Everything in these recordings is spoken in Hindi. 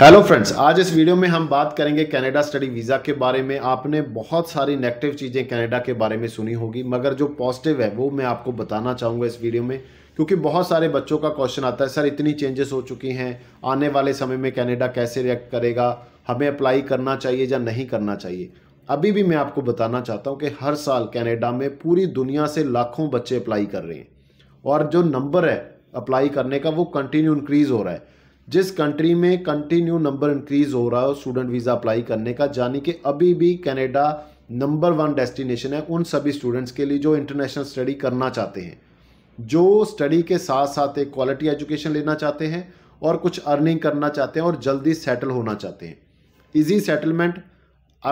हेलो फ्रेंड्स आज इस वीडियो में हम बात करेंगे कनाडा स्टडी वीज़ा के बारे में आपने बहुत सारी नेगेटिव चीज़ें कनाडा के बारे में सुनी होगी मगर जो पॉजिटिव है वो मैं आपको बताना चाहूँगा इस वीडियो में क्योंकि बहुत सारे बच्चों का क्वेश्चन आता है सर इतनी चेंजेस हो चुकी हैं आने वाले समय में कैनेडा कैसे रिएक्ट करेगा हमें अप्लाई करना चाहिए या नहीं करना चाहिए अभी भी मैं आपको बताना चाहता हूँ कि हर साल कैनेडा में पूरी दुनिया से लाखों बच्चे अप्लाई कर रहे हैं और जो नंबर है अप्लाई करने का वो कंटिन्यू इंक्रीज़ हो रहा है जिस कंट्री में कंटिन्यू नंबर इंक्रीज हो रहा है स्टूडेंट वीज़ा अप्लाई करने का यानी कि अभी भी कनाडा नंबर वन डेस्टिनेशन है उन सभी स्टूडेंट्स के लिए जो इंटरनेशनल स्टडी करना चाहते हैं जो स्टडी के साथ साथ एक क्वालिटी एजुकेशन लेना चाहते हैं और कुछ अर्निंग करना चाहते हैं और जल्दी सेटल होना चाहते हैं इजी सेटलमेंट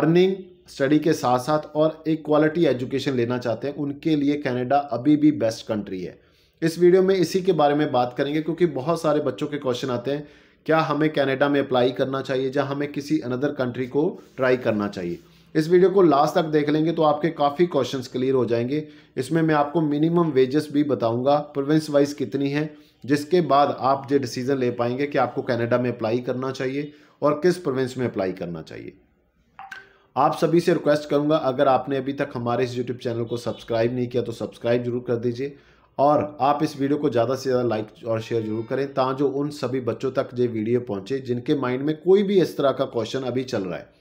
अर्निंग स्टडी के साथ साथ और एक क्वालिटी एजुकेशन लेना चाहते हैं उनके लिए कनाडा अभी भी बेस्ट कंट्री है इस वीडियो में इसी के बारे में बात करेंगे क्योंकि बहुत सारे बच्चों के क्वेश्चन आते हैं क्या हमें कनाडा में अप्लाई करना चाहिए या हमें किसी अनदर कंट्री को ट्राई करना चाहिए इस वीडियो को लास्ट तक देख लेंगे तो आपके काफ़ी क्वेश्चन क्लियर हो जाएंगे इसमें मैं आपको मिनिमम वेजेस भी बताऊंगा प्रोविंस वाइज कितनी है जिसके बाद आप ये डिसीज़न ले पाएंगे कि आपको कनाडा में अप्लाई करना चाहिए और किस प्रोविंस में अप्लाई करना चाहिए आप सभी से रिक्वेस्ट करूंगा अगर आपने अभी तक हमारे इस यूट्यूब चैनल को सब्सक्राइब नहीं किया तो सब्सक्राइब जरूर कर दीजिए और आप इस वीडियो को ज़्यादा से ज़्यादा लाइक और शेयर जरूर करें ताजो जो उन सभी बच्चों तक ये वीडियो पहुँचे जिनके माइंड में कोई भी इस तरह का क्वेश्चन अभी चल रहा है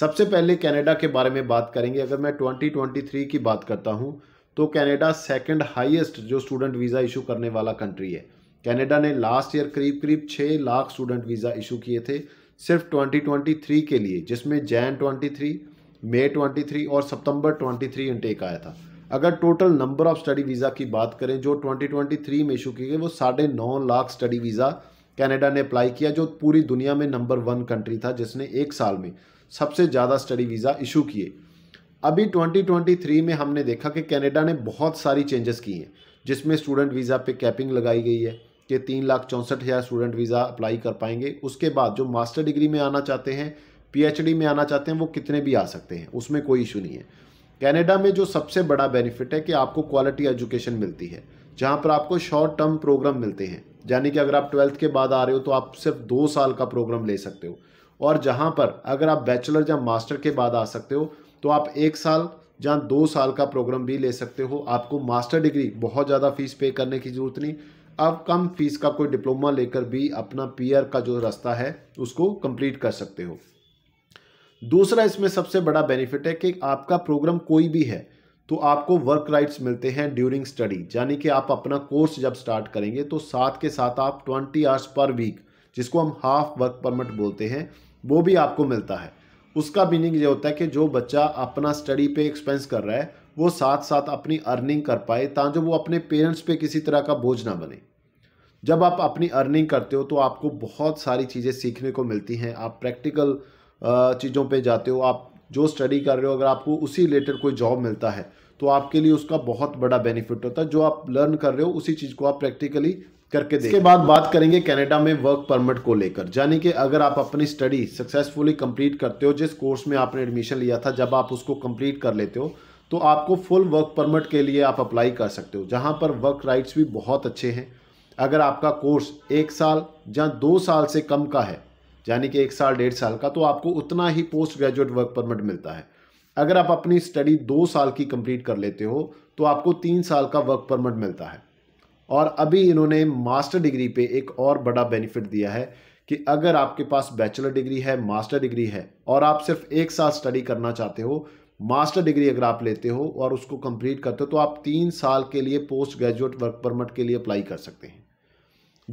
सबसे पहले कनाडा के बारे में बात करेंगे अगर मैं 2023 की बात करता हूं तो कनाडा सेकंड हाईएस्ट जो स्टूडेंट वीज़ा इशू करने वाला कंट्री है कनाडा ने लास्ट ईयर करीब करीब छः लाख स्टूडेंट वीज़ा इशू किए थे सिर्फ 2023 के लिए जिसमें जैन 23, मई 23 और सितंबर 23 इंटेक आया था अगर total number of study visa की बात करें जो 2023 में इशू किए गए वो साढ़े नौ लाख स्टडी वीज़ा कनाडा ने अप्लाई किया जो पूरी दुनिया में नंबर वन कंट्री था जिसने एक साल में सबसे ज़्यादा स्टडी वीज़ा इशू किए अभी 2023 में हमने देखा कि कनाडा ने बहुत सारी चेंजेस की हैं जिसमें स्टूडेंट वीज़ा पे कैपिंग लगाई गई है कि तीन लाख चौंसठ हज़ार स्टूडेंट वीज़ा अप्लाई कर पाएंगे उसके बाद जो मास्टर डिग्री में आना चाहते हैं पीएचडी में आना चाहते हैं वो कितने भी आ सकते हैं उसमें कोई इशू नहीं है कनाडा में जो सबसे बड़ा बेनिफिट है कि आपको क्वालिटी एजुकेशन मिलती है जहाँ पर आपको शॉर्ट टर्म प्रोग्राम मिलते हैं यानी कि अगर आप ट्वेल्थ के बाद आ रहे हो तो आप सिर्फ दो साल का प्रोग्राम ले सकते हो और जहाँ पर अगर आप बैचलर या मास्टर के बाद आ सकते हो तो आप एक साल या दो साल का प्रोग्राम भी ले सकते हो आपको मास्टर डिग्री बहुत ज़्यादा फीस पे करने की ज़रूरत नहीं आप कम फीस का कोई डिप्लोमा लेकर भी अपना पीयर का जो रास्ता है उसको कंप्लीट कर सकते हो दूसरा इसमें सबसे बड़ा बेनिफिट है कि आपका प्रोग्राम कोई भी है तो आपको वर्क राइट्स मिलते हैं ड्यूरिंग स्टडी यानी कि आप अपना कोर्स जब स्टार्ट करेंगे तो साथ के साथ आप ट्वेंटी आवर्स पर वीक जिसको हम हाफ वर्क परमिट बोलते हैं वो भी आपको मिलता है उसका मीनिंग ये होता है कि जो बच्चा अपना स्टडी पे एक्सपेंस कर रहा है वो साथ साथ अपनी अर्निंग कर पाए ताकि वो अपने पेरेंट्स पे किसी तरह का बोझ ना बने जब आप अपनी अर्निंग करते हो तो आपको बहुत सारी चीज़ें सीखने को मिलती हैं आप प्रैक्टिकल चीज़ों पे जाते हो आप जो स्टडी कर रहे हो अगर आपको उसी रिलेटेड कोई जॉब मिलता है तो आपके लिए उसका बहुत बड़ा बेनिफिट होता है जो आप लर्न कर रहे हो उसी चीज़ को आप प्रैक्टिकली करके इसके बाद बात करेंगे कनाडा में वर्क परमिट को लेकर यानी कि अगर आप अपनी स्टडी सक्सेसफुली कंप्लीट करते हो जिस कोर्स में आपने एडमिशन लिया था जब आप उसको कंप्लीट कर लेते हो तो आपको फुल वर्क परमिट के लिए आप अप्लाई कर सकते हो जहाँ पर वर्क राइट्स भी बहुत अच्छे हैं अगर आपका कोर्स एक साल या दो साल से कम का है यानी कि एक साल डेढ़ साल का तो आपको उतना ही पोस्ट ग्रेजुएट वर्क परमिट मिलता है अगर आप अपनी स्टडी दो साल की कंप्लीट कर लेते हो तो आपको तीन साल का वर्क परमिट मिलता है और अभी इन्होंने मास्टर डिग्री पे एक और बड़ा बेनिफिट दिया है कि अगर आपके पास बैचलर डिग्री है मास्टर डिग्री है और आप सिर्फ एक साल स्टडी करना चाहते हो मास्टर डिग्री अगर आप लेते हो और उसको कंप्लीट करते हो तो आप तीन साल के लिए पोस्ट ग्रेजुएट वर्क परमिट के लिए अप्लाई कर सकते हैं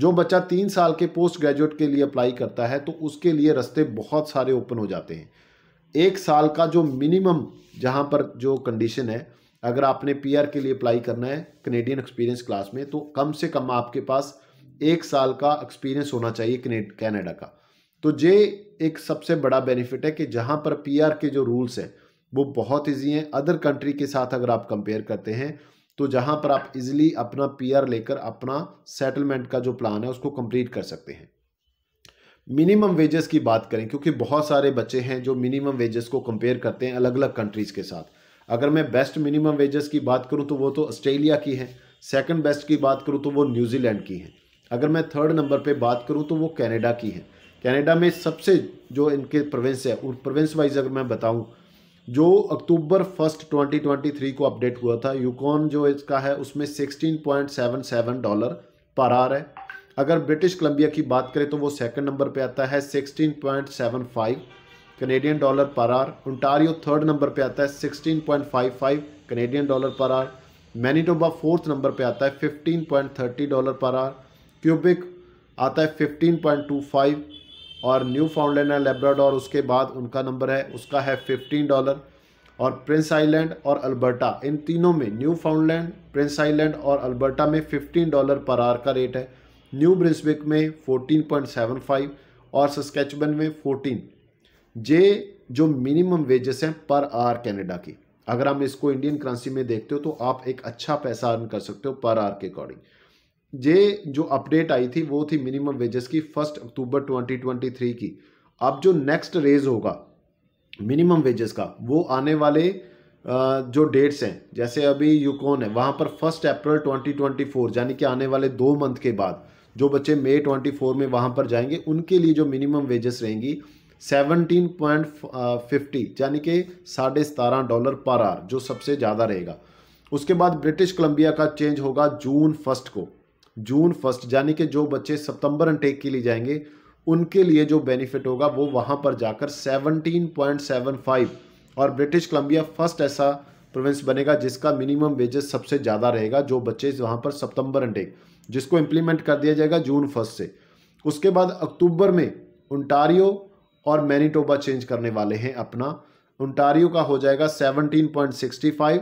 जो बच्चा तीन साल के पोस्ट ग्रेजुएट के लिए अप्लाई करता है तो उसके लिए रस्ते बहुत सारे ओपन हो जाते हैं एक साल का जो मिनिमम जहाँ पर जो कंडीशन है अगर आपने पी के लिए अप्लाई करना है कनेडियन एक्सपीरियंस क्लास में तो कम से कम आपके पास एक साल का एक्सपीरियंस होना चाहिए कैनेडा का तो ये एक सबसे बड़ा बेनिफिट है कि जहाँ पर पीआर के जो रूल्स हैं वो बहुत ईजी हैं अदर कंट्री के साथ अगर आप कंपेयर करते हैं तो जहाँ पर आप इजिली अपना पीआर लेकर अपना सेटलमेंट का जो प्लान है उसको कंप्लीट कर सकते हैं मिनिमम वेजेस की बात करें क्योंकि बहुत सारे बच्चे हैं जो मिनिमम वेजेस को कंपेयर करते हैं अलग अलग कंट्रीज़ के साथ अगर मैं बेस्ट मिनिमम वेजेस की बात करूं तो वो तो ऑस्ट्रेलिया की है सेकंड बेस्ट की बात करूं तो वो न्यूजीलैंड की है अगर मैं थर्ड नंबर पे बात करूं तो वो कनाडा की है कनाडा में सबसे जो इनके प्रोविंस है प्रोविंस वाइज अगर मैं बताऊं जो अक्टूबर फर्स्ट 2023 को अपडेट हुआ था यूकॉन जो इसका है उसमें 16.77 डॉलर पर आर है अगर ब्रिटिश कोलंबिया की बात करें तो वो सेकंड नंबर पे आता है 16.75 Canadian dollar per hour Ontario third number पे आता है 16.55 Canadian dollar per hour Manitoba fourth number पे आता है 15.30 डॉलर पर आर क्यूबिक आता है 15.25 और न्यू फाउंडलैंड एंड लेब्राडोर उसके बाद उनका नंबर है उसका है फिफ्टीन डॉलर और प्रिंस आइलैंड और अल्बर्टा इन तीनों में न्यू फाउंडलैंड प्रिंस आइलैंड और अल्बर्टा में फिफ्टीन डॉलर पर आर का रेट है न्यू ब्रिस्बिक में फोर्टीन पॉइंट सेवन फाइव और सस्केचबन में फोर्टीन जे जो मिनिमम वेजेस हैं पर आर कैनेडा की अगर हम इसको इंडियन करेंसी में देखते हो तो आप एक अच्छा पैसा अर्न कर सकते हो पर आर के अकॉर्डिंग ये जो अपडेट आई थी वो थी मिनिमम वेजेस की फर्स्ट अक्टूबर 2023 की अब जो नेक्स्ट रेज होगा मिनिमम वेजेस का वो आने वाले जो डेट्स हैं जैसे अभी यूकोन है वहाँ पर फर्स्ट अप्रैल 2024 यानी कि आने वाले दो मंथ के बाद जो बच्चे मई 24 में वहाँ पर जाएंगे उनके लिए जो मिनिमम वेजेस रहेंगी सेवनटीन पॉइंट फिफ्टी यानी कि साढ़े सतारह डॉलर पर आर जो सबसे ज़्यादा रहेगा उसके बाद ब्रिटिश कोलंबिया का चेंज होगा जून फर्स्ट को जून फर्स्ट यानी कि जो बच्चे सितंबर इनटेक के लिए जाएंगे उनके लिए जो बेनिफिट होगा वो वहाँ पर जाकर 17.75 और ब्रिटिश कोलंबिया फर्स्ट ऐसा प्रोविंस बनेगा जिसका मिनिमम वेजेस सबसे ज़्यादा रहेगा जो बच्चे वहाँ पर सितंबर इनटेक जिसको इम्प्लीमेंट कर दिया जाएगा जून फर्स्ट से उसके बाद अक्टूबर में उनटारियो और मैनीटोबा चेंज करने वाले हैं अपना उनटारियो का हो जाएगा 17.65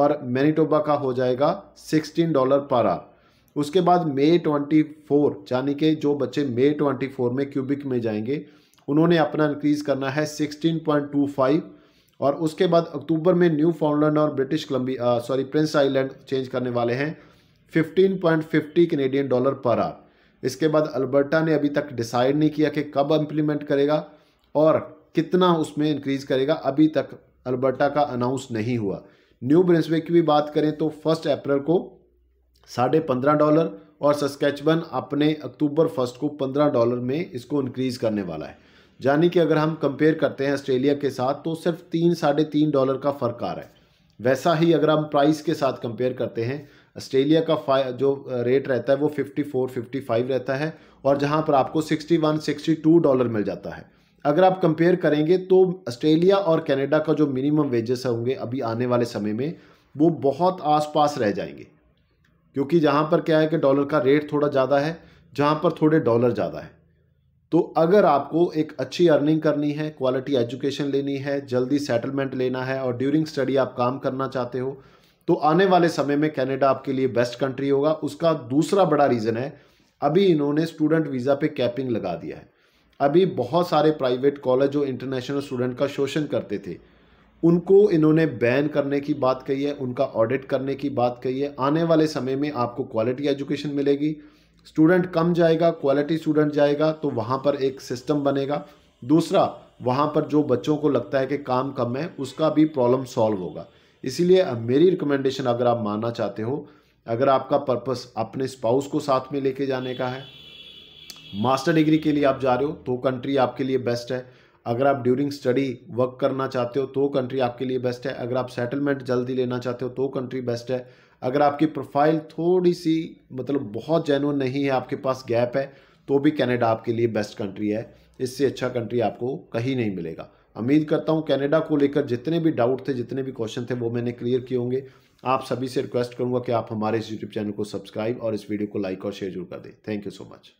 और मैनीटोबा का हो जाएगा 16 डॉलर पर आर उसके बाद मई 24 यानी कि जो बच्चे मई 24 में क्यूबिक में जाएंगे उन्होंने अपना इंक्रीज़ करना है 16.25 और उसके बाद अक्टूबर में न्यू फाउंडलैंड और British Columbia sorry Prince Island change करने वाले हैं 15.50 कनेडियन डॉलर पर आर इसके बाद अल्बर्टा ने अभी तक डिसाइड नहीं किया कि कब इम्प्लीमेंट करेगा और कितना उसमें इंक्रीज़ करेगा अभी तक अल्बर्टा का अनाउंस नहीं हुआ न्यू ब्रिंसवे की भी बात करें तो फर्स्ट अप्रैल को साढ़े पंद्रह डॉलर और सस्केचबन अपने अक्टूबर फर्स्ट को पंद्रह डॉलर में इसको इंक्रीज़ करने वाला है यानी कि अगर हम कंपेयर करते हैं ऑस्ट्रेलिया के साथ तो सिर्फ तीन साढ़े तीन डॉलर का फ़र्क आ रहा है वैसा ही अगर हम प्राइस के साथ कंपेयर करते हैं ऑस्ट्रेलिया का जो रेट रहता है वो फिफ्टी फोर फिफ्टी फाइव रहता है और जहाँ पर आपको sixty one sixty two dollar मिल जाता है अगर आप कंपेयर करेंगे तो ऑस्ट्रेलिया और कनाडा का जो मिनिमम वेजेस होंगे अभी आने वाले समय में वो बहुत आसपास रह जाएंगे क्योंकि जहाँ पर क्या है कि डॉलर का रेट थोड़ा ज़्यादा है जहाँ पर थोड़े डॉलर ज़्यादा है तो अगर आपको एक अच्छी अर्निंग करनी है क्वालिटी एजुकेशन लेनी है जल्दी सेटलमेंट लेना है और ड्यूरिंग स्टडी आप काम करना चाहते हो तो आने वाले समय में कनाडा आपके लिए बेस्ट कंट्री होगा उसका दूसरा बड़ा रीज़न है अभी इन्होंने स्टूडेंट वीज़ा पे कैपिंग लगा दिया है अभी बहुत सारे प्राइवेट कॉलेज जो इंटरनेशनल स्टूडेंट का शोषण करते थे उनको इन्होंने बैन करने की बात कही है उनका ऑडिट करने की बात कही है आने वाले समय में आपको क्वालिटी एजुकेशन मिलेगी स्टूडेंट कम जाएगा क्वालिटी स्टूडेंट जाएगा तो वहाँ पर एक सिस्टम बनेगा दूसरा वहाँ पर जो बच्चों को लगता है कि काम कम है उसका भी प्रॉब्लम सॉल्व होगा इसीलिए मेरी रिकमेंडेशन अगर आप मानना चाहते हो अगर आपका पर्पस अपने स्पाउस को साथ में लेके जाने का है मास्टर डिग्री के लिए आप जा रहे हो तो कंट्री आपके लिए बेस्ट है अगर आप ड्यूरिंग स्टडी वर्क करना चाहते हो तो कंट्री आपके लिए बेस्ट है अगर आप सेटलमेंट जल्दी लेना चाहते हो तो कंट्री बेस्ट है अगर आपकी प्रोफाइल थोड़ी सी मतलब बहुत जेनुअन नहीं है आपके पास गैप है तो भी कनाडा आपके लिए बेस्ट कंट्री है इससे अच्छा कंट्री आपको कहीं नहीं मिलेगा उम्मीद करता हूँ कनाडा को लेकर जितने भी डाउट थे जितने भी क्वेश्चन थे वो मैंने क्लियर किए होंगे आप सभी से रिक्वेस्ट करूँगा कि आप हमारे इस यूट्यूब चैनल को सब्सक्राइब और इस वीडियो को लाइक और शेयर जरूर कर दें थैंक यू सो मच